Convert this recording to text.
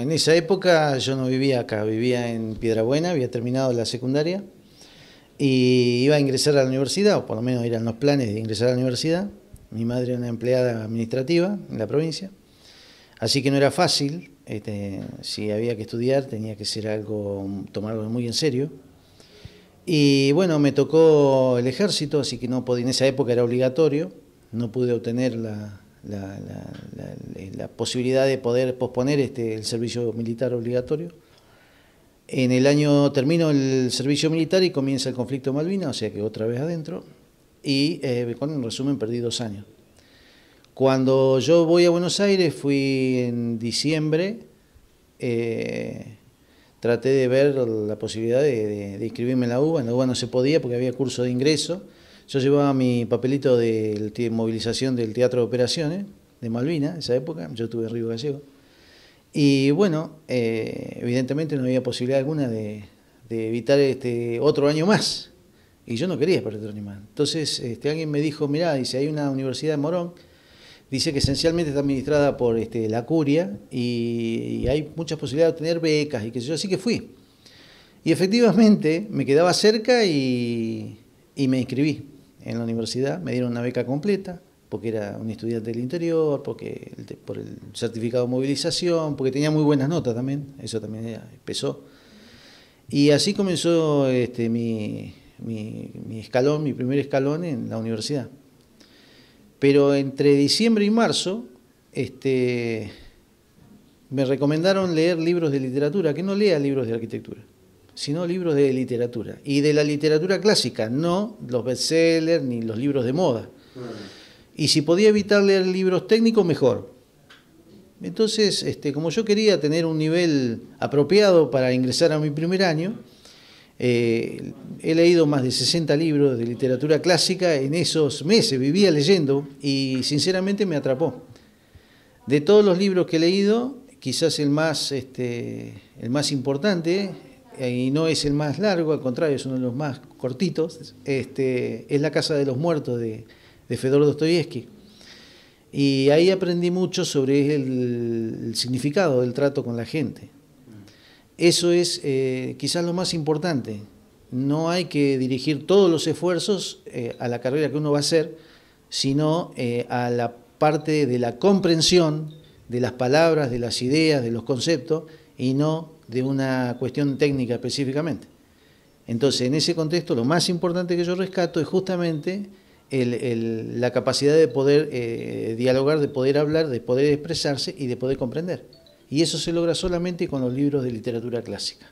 En esa época yo no vivía acá, vivía en Piedrabuena, había terminado la secundaria y iba a ingresar a la universidad, o por lo menos eran los planes de ingresar a la universidad. Mi madre era una empleada administrativa en la provincia, así que no era fácil. Este, si había que estudiar tenía que ser algo, tomarlo muy en serio. Y bueno, me tocó el ejército, así que no podía, en esa época era obligatorio, no pude obtener la, la, posibilidad de poder posponer este, el servicio militar obligatorio. En el año termino el servicio militar y comienza el conflicto malvina Malvinas, o sea que otra vez adentro, y eh, con un resumen perdí dos años. Cuando yo voy a Buenos Aires, fui en diciembre, eh, traté de ver la posibilidad de, de, inscribirme en la UBA, en la UBA no se podía porque había curso de ingreso, yo llevaba mi papelito de movilización del Teatro de Operaciones de Malvina, esa época, yo estuve en Río Gallego. Y bueno, eh, evidentemente no había posibilidad alguna de, evitar este otro año más. Y yo no quería perder otro año más. Entonces este, alguien me dijo, mirá, dice, hay una universidad de Morón, dice que esencialmente está administrada por este, la curia y, hay muchas posibilidades de obtener becas y que yo, así que fui. Y efectivamente me quedaba cerca y me inscribí en la universidad, me dieron una beca completa, porque era un estudiante del interior, porque por el certificado de movilización, porque tenía muy buenas notas también, eso también pesó. Y así comenzó este, mi, escalón, mi primer escalón en la universidad. Pero entre diciembre y marzo, este, me recomendaron leer libros de literatura, que no lea libros de arquitectura sino libros de literatura. Y de la literatura clásica, no los bestsellers ni los libros de moda. Y si podía evitar leer libros técnicos, mejor. Entonces, este, como yo quería tener un nivel apropiado para ingresar a mi primer año, eh, he leído más de 60 libros de literatura clásica en esos meses, vivía leyendo y sinceramente me atrapó. De todos los libros que he leído, quizás el más, este, el más importante y no es el más largo, al contrario, es uno de los más cortitos, este, es La Casa de los Muertos de, de Fedor Dostoyevsky. Y ahí aprendí mucho sobre el, significado del trato con la gente. Eso es eh, quizás lo más importante. No hay que dirigir todos los esfuerzos eh, a la carrera que uno va a hacer, sino eh, a la parte de la comprensión de las palabras, de las ideas, de los conceptos, y no de una cuestión técnica específicamente. Entonces, en ese contexto, lo más importante que yo rescato es justamente la capacidad de poder eh, dialogar, de poder hablar, de poder expresarse y de poder comprender. Y eso se logra solamente con los libros de literatura clásica.